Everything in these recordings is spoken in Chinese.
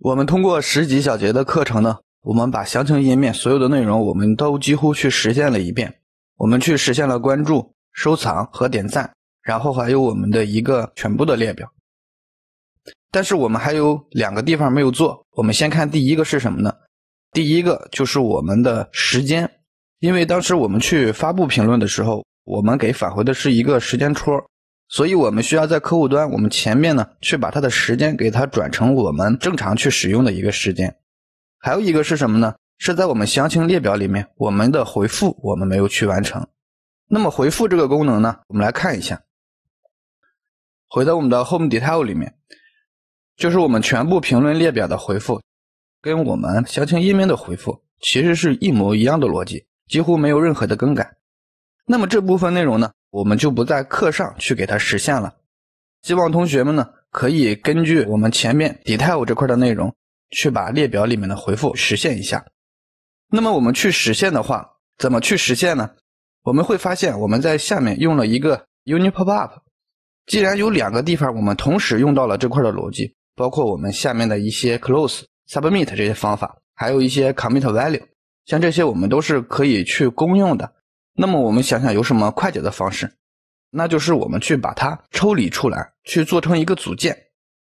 我们通过十几小节的课程呢，我们把详情页面所有的内容，我们都几乎去实现了一遍。我们去实现了关注、收藏和点赞，然后还有我们的一个全部的列表。但是我们还有两个地方没有做。我们先看第一个是什么呢？第一个就是我们的时间，因为当时我们去发布评论的时候，我们给返回的是一个时间戳。所以，我们需要在客户端，我们前面呢，去把它的时间给它转成我们正常去使用的一个时间。还有一个是什么呢？是在我们详情列表里面，我们的回复我们没有去完成。那么回复这个功能呢，我们来看一下。回到我们的 Home Detail 里面，就是我们全部评论列表的回复，跟我们详情页面的回复其实是一模一样的逻辑，几乎没有任何的更改。那么这部分内容呢？我们就不在课上去给它实现了，希望同学们呢可以根据我们前面 detail 这块的内容，去把列表里面的回复实现一下。那么我们去实现的话，怎么去实现呢？我们会发现我们在下面用了一个 uni pop up。既然有两个地方我们同时用到了这块的逻辑，包括我们下面的一些 close、submit 这些方法，还有一些 commit value，像这些我们都是可以去公用的。那么我们想想有什么快捷的方式，那就是我们去把它抽离出来，去做成一个组件。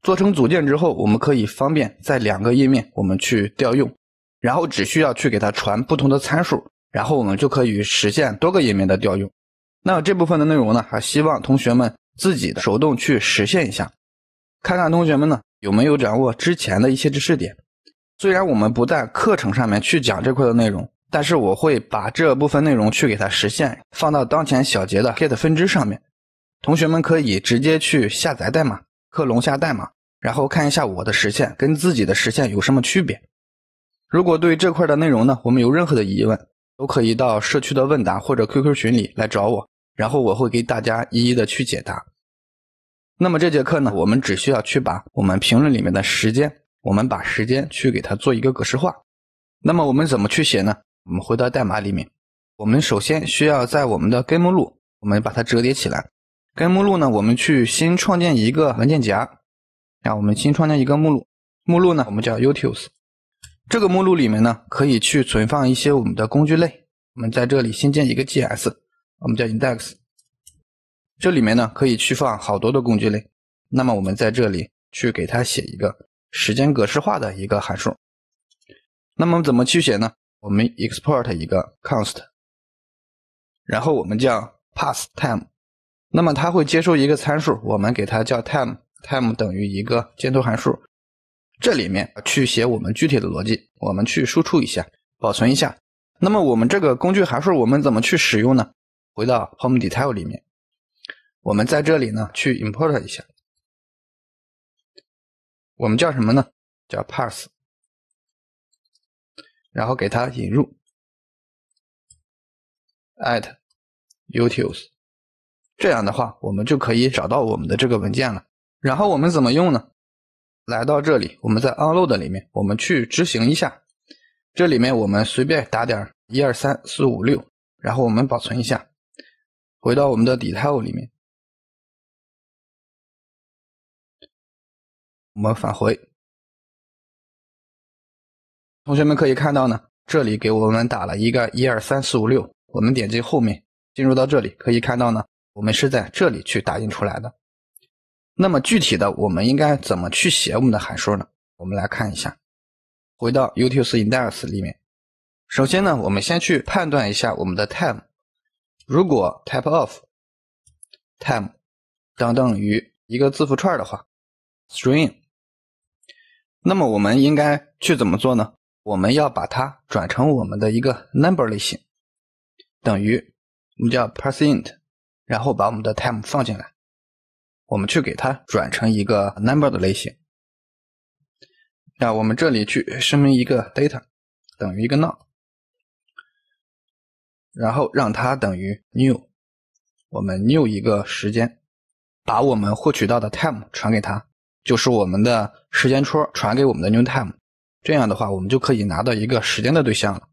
做成组件之后，我们可以方便在两个页面我们去调用，然后只需要去给它传不同的参数，然后我们就可以实现多个页面的调用。那这部分的内容呢，还希望同学们自己手动去实现一下，看看同学们呢有没有掌握之前的一些知识点。虽然我们不在课程上面去讲这块的内容。但是我会把这部分内容去给它实现，放到当前小节的 get 分支上面。同学们可以直接去下载代码，克隆下代码，然后看一下我的实现跟自己的实现有什么区别。如果对这块的内容呢，我们有任何的疑问，都可以到社区的问答或者 QQ 群里来找我，然后我会给大家一一的去解答。那么这节课呢，我们只需要去把我们评论里面的时间，我们把时间去给它做一个格式化。那么我们怎么去写呢？我们回到代码里面，我们首先需要在我们的根目录，我们把它折叠起来。根目录呢，我们去新创建一个文件夹，啊，我们新创建一个目录，目录呢我们叫 utils。这个目录里面呢，可以去存放一些我们的工具类。我们在这里新建一个 g s 我们叫 index。这里面呢，可以去放好多的工具类。那么我们在这里去给它写一个时间格式化的一个函数。那么怎么去写呢？我们 export 一个 const，然后我们叫 p a s s time，那么它会接收一个参数，我们给它叫 time，time 等于一个箭头函数，这里面去写我们具体的逻辑，我们去输出一下，保存一下。那么我们这个工具函数我们怎么去使用呢？回到 home detail 里面，我们在这里呢去 import 一下，我们叫什么呢？叫 p a s s 然后给它引入，@youtube，这样的话，我们就可以找到我们的这个文件了。然后我们怎么用呢？来到这里，我们在 u n l o a d 里面，我们去执行一下。这里面我们随便打点一二三四五六，然后我们保存一下。回到我们的 Detail 里面，我们返回。同学们可以看到呢，这里给我们打了一个一二三四五六，我们点击后面进入到这里，可以看到呢，我们是在这里去打印出来的。那么具体的我们应该怎么去写我们的函数呢？我们来看一下，回到 U T U S Index 里面，首先呢，我们先去判断一下我们的 time，如果 type of time 等等于一个字符串的话，string，那么我们应该去怎么做呢？我们要把它转成我们的一个 number 类型，等于我们叫 percent，然后把我们的 time 放进来，我们去给它转成一个 number 的类型。那我们这里去声明一个 data 等于一个 now，然后让它等于 new，我们 new 一个时间，把我们获取到的 time 传给它，就是我们的时间戳传给我们的 new time。这样的话，我们就可以拿到一个时间的对象了。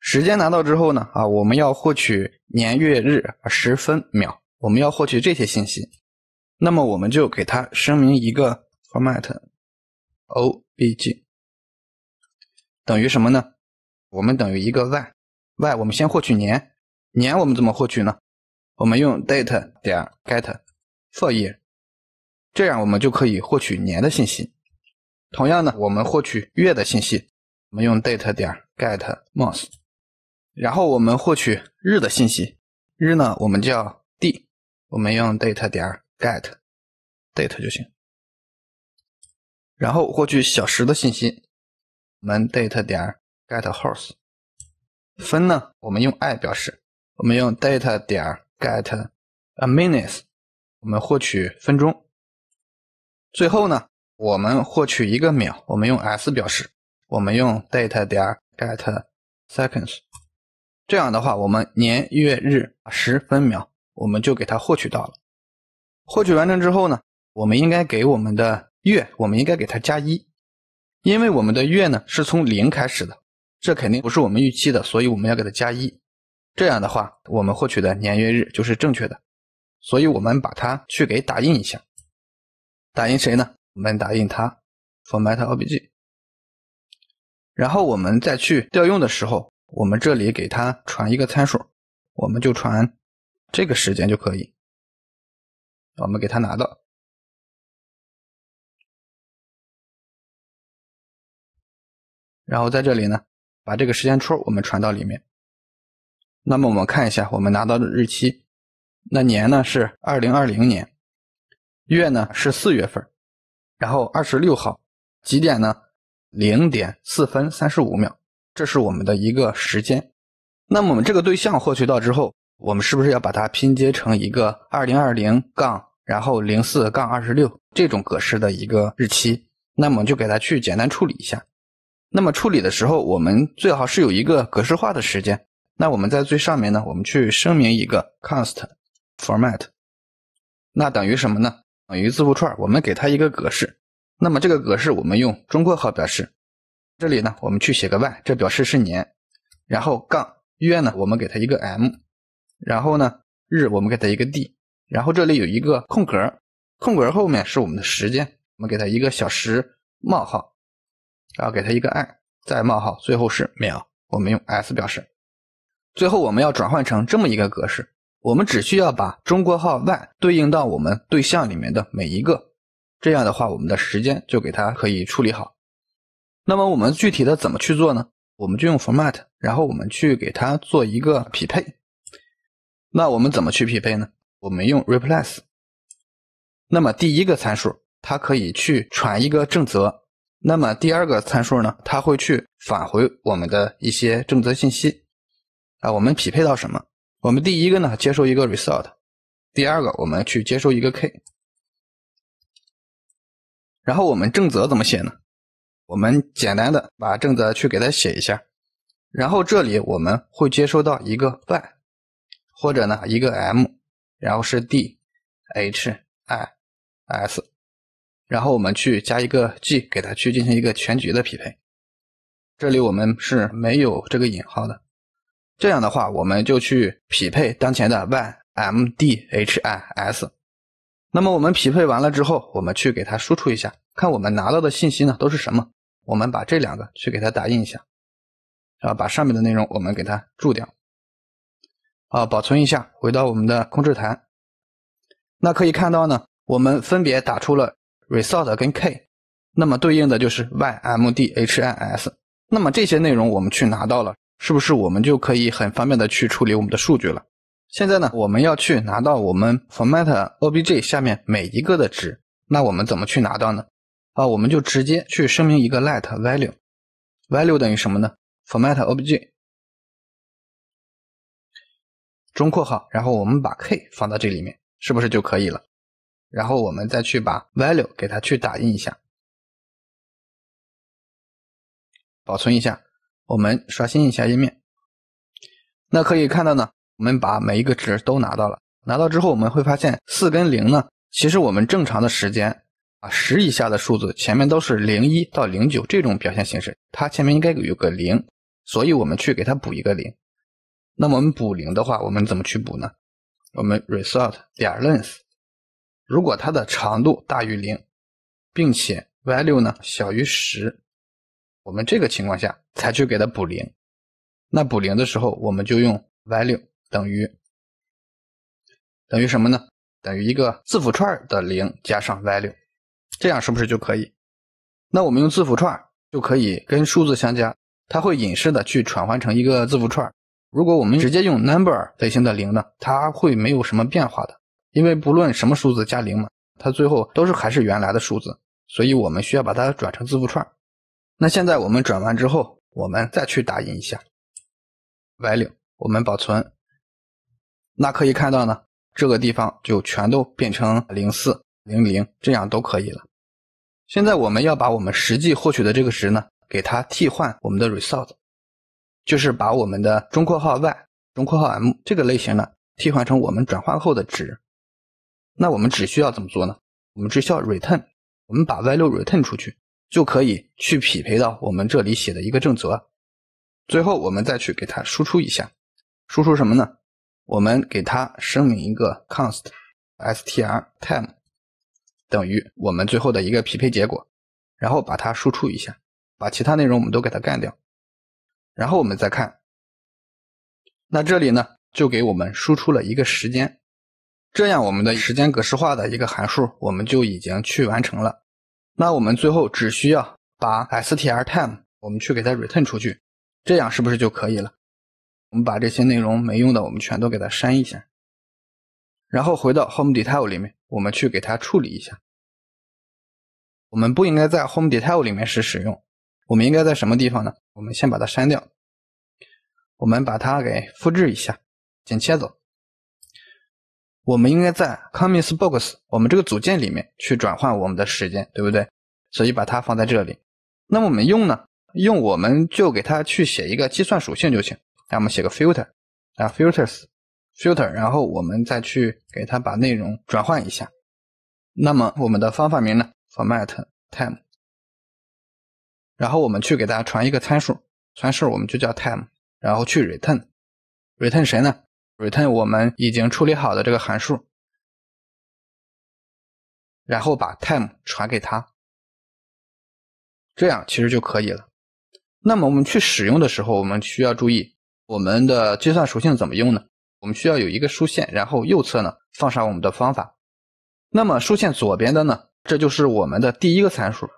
时间拿到之后呢，啊，我们要获取年、月、日、时、分、秒，我们要获取这些信息。那么我们就给它声明一个 format，O B G 等于什么呢？我们等于一个 Y Y 我们先获取年，年我们怎么获取呢？我们用 date 点 get for year，这样我们就可以获取年的信息。同样呢，我们获取月的信息，我们用 date 点 get month。然后我们获取日的信息，日呢我们叫 d，我们用 date 点 get date 就行。然后获取小时的信息，我们 date 点 get hours。分呢，我们用 i 表示，我们用 date 点 get a minutes。我们获取分钟。最后呢？我们获取一个秒，我们用 s 表示，我们用 date 点 get seconds，这样的话，我们年月日时分秒我们就给它获取到了。获取完成之后呢，我们应该给我们的月，我们应该给它加一，因为我们的月呢是从零开始的，这肯定不是我们预期的，所以我们要给它加一。这样的话，我们获取的年月日就是正确的，所以我们把它去给打印一下，打印谁呢？我们打印它，format obj，然后我们再去调用的时候，我们这里给它传一个参数，我们就传这个时间就可以。我们给它拿到，然后在这里呢，把这个时间戳我们传到里面。那么我们看一下，我们拿到的日期，那年呢是二零二零年，月呢是四月份。然后二十六号几点呢？零点四分三十五秒，这是我们的一个时间。那么我们这个对象获取到之后，我们是不是要把它拼接成一个二零二零杠然后零四杠二十六这种格式的一个日期？那么就给它去简单处理一下。那么处理的时候，我们最好是有一个格式化的时间。那我们在最上面呢，我们去声明一个 c n s t format，那等于什么呢？等于字符串，我们给它一个格式。那么这个格式我们用中括号表示。这里呢，我们去写个 Y，这表示是年。然后杠约呢，我们给它一个 M。然后呢日，我们给它一个 D。然后这里有一个空格，空格后面是我们的时间，我们给它一个小时冒号，然后给它一个 i，再冒号，最后是秒，我们用 S 表示。最后我们要转换成这么一个格式。我们只需要把中括号 y 对应到我们对象里面的每一个，这样的话，我们的时间就给它可以处理好。那么我们具体的怎么去做呢？我们就用 format，然后我们去给它做一个匹配。那我们怎么去匹配呢？我们用 replace。那么第一个参数它可以去传一个正则，那么第二个参数呢，它会去返回我们的一些正则信息啊，我们匹配到什么？我们第一个呢，接收一个 result，第二个我们去接收一个 k，然后我们正则怎么写呢？我们简单的把正则去给它写一下，然后这里我们会接收到一个 y，或者呢一个 m，然后是 d h i s，然后我们去加一个 g 给它去进行一个全局的匹配，这里我们是没有这个引号的。这样的话，我们就去匹配当前的 y m d h i s。那么我们匹配完了之后，我们去给它输出一下，看我们拿到的信息呢都是什么。我们把这两个去给它打印一下，然后把上面的内容我们给它注掉，啊，保存一下，回到我们的控制台。那可以看到呢，我们分别打出了 result 跟 k，那么对应的就是 y m d h i s。那么这些内容我们去拿到了。是不是我们就可以很方便的去处理我们的数据了？现在呢，我们要去拿到我们 format obj 下面每一个的值，那我们怎么去拿到呢？啊，我们就直接去声明一个 light value，value 等于什么呢？format obj 中括号，然后我们把 k 放到这里面，是不是就可以了？然后我们再去把 value 给它去打印一下，保存一下。我们刷新一下页面，那可以看到呢，我们把每一个值都拿到了。拿到之后，我们会发现四跟零呢，其实我们正常的时间啊，十以下的数字前面都是零一到零九这种表现形式，它前面应该有个零，所以我们去给它补一个零。那么我们补零的话，我们怎么去补呢？我们 result 点 length，如果它的长度大于零，并且 value 呢小于十，我们这个情况下。才去给它补零，那补零的时候，我们就用 value 等于等于什么呢？等于一个字符串的零加上 value，这样是不是就可以？那我们用字符串就可以跟数字相加，它会隐式的去转换成一个字符串。如果我们直接用 number 类型的零呢，它会没有什么变化的，因为不论什么数字加零嘛，它最后都是还是原来的数字，所以我们需要把它转成字符串。那现在我们转完之后。我们再去打印一下 value，我们保存，那可以看到呢，这个地方就全都变成零四零零，这样都可以了。现在我们要把我们实际获取的这个值呢，给它替换我们的 result，就是把我们的中括号 y 中括号 m 这个类型呢，替换成我们转换后的值。那我们只需要怎么做呢？我们只需要 return，我们把 y6 return 出去。就可以去匹配到我们这里写的一个正则，最后我们再去给它输出一下，输出什么呢？我们给它声明一个 const str time 等于我们最后的一个匹配结果，然后把它输出一下，把其他内容我们都给它干掉，然后我们再看，那这里呢就给我们输出了一个时间，这样我们的时间格式化的一个函数我们就已经去完成了。那我们最后只需要把 strtime 我们去给它 return 出去，这样是不是就可以了？我们把这些内容没用的我们全都给它删一下，然后回到 home detail 里面，我们去给它处理一下。我们不应该在 home detail 里面时使用，我们应该在什么地方呢？我们先把它删掉，我们把它给复制一下，剪切走。我们应该在 ComicsBox 我们这个组件里面去转换我们的时间，对不对？所以把它放在这里。那么我们用呢？用我们就给它去写一个计算属性就行。那我们写个 filter 啊，filters，filter，然后我们再去给它把内容转换一下。那么我们的方法名呢？format time。然后我们去给它传一个参数，参数我们就叫 time，然后去 return，return 谁呢？return 我们已经处理好的这个函数，然后把 time 传给他，这样其实就可以了。那么我们去使用的时候，我们需要注意我们的计算属性怎么用呢？我们需要有一个书线，然后右侧呢放上我们的方法。那么书线左边的呢，这就是我们的第一个参数。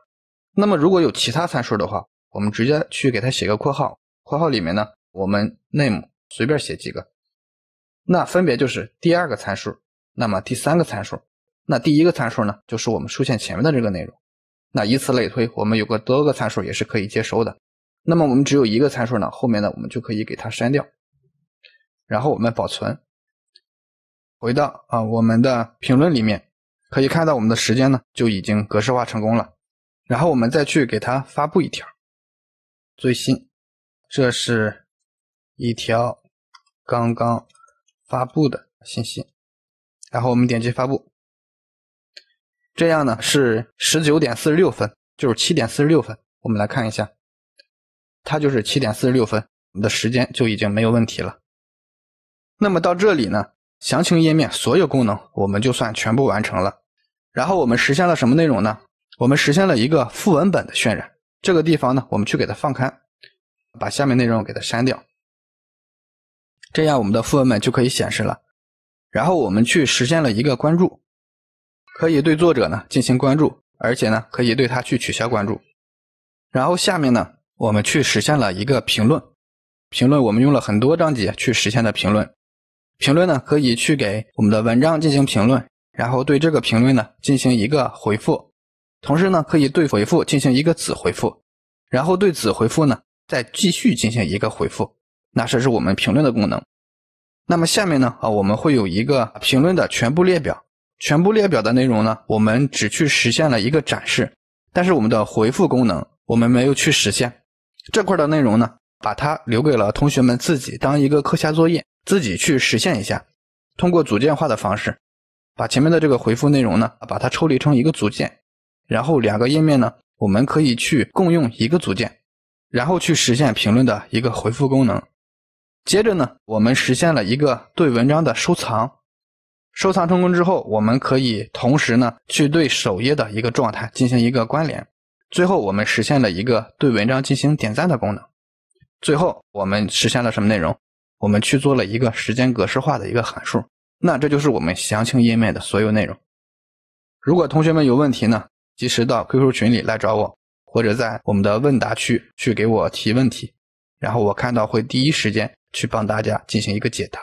那么如果有其他参数的话，我们直接去给它写个括号，括号里面呢，我们 name 随便写几个。那分别就是第二个参数，那么第三个参数，那第一个参数呢，就是我们出现前面的这个内容，那以此类推，我们有个多个参数也是可以接收的。那么我们只有一个参数呢，后面呢我们就可以给它删掉，然后我们保存，回到啊我们的评论里面，可以看到我们的时间呢就已经格式化成功了。然后我们再去给它发布一条，最新，这是一条刚刚。发布的信息，然后我们点击发布，这样呢是十九点四十六分，就是七点四十六分。我们来看一下，它就是七点四十六分，我们的时间就已经没有问题了。那么到这里呢，详情页面所有功能我们就算全部完成了。然后我们实现了什么内容呢？我们实现了一个副文本的渲染。这个地方呢，我们去给它放开，把下面内容给它删掉。这样，我们的富文本就可以显示了。然后，我们去实现了一个关注，可以对作者呢进行关注，而且呢可以对他去取消关注。然后，下面呢我们去实现了一个评论，评论我们用了很多章节去实现的评论。评论呢可以去给我们的文章进行评论，然后对这个评论呢进行一个回复，同时呢可以对回复进行一个子回复，然后对子回复呢再继续进行一个回复。那这是我们评论的功能。那么下面呢啊，我们会有一个评论的全部列表。全部列表的内容呢，我们只去实现了一个展示，但是我们的回复功能我们没有去实现。这块的内容呢，把它留给了同学们自己当一个课下作业，自己去实现一下。通过组件化的方式，把前面的这个回复内容呢，把它抽离成一个组件，然后两个页面呢，我们可以去共用一个组件，然后去实现评论的一个回复功能。接着呢，我们实现了一个对文章的收藏，收藏成功之后，我们可以同时呢去对首页的一个状态进行一个关联。最后，我们实现了一个对文章进行点赞的功能。最后，我们实现了什么内容？我们去做了一个时间格式化的一个函数。那这就是我们详情页面的所有内容。如果同学们有问题呢，及时到 QQ 群里来找我，或者在我们的问答区去给我提问题，然后我看到会第一时间。去帮大家进行一个解答。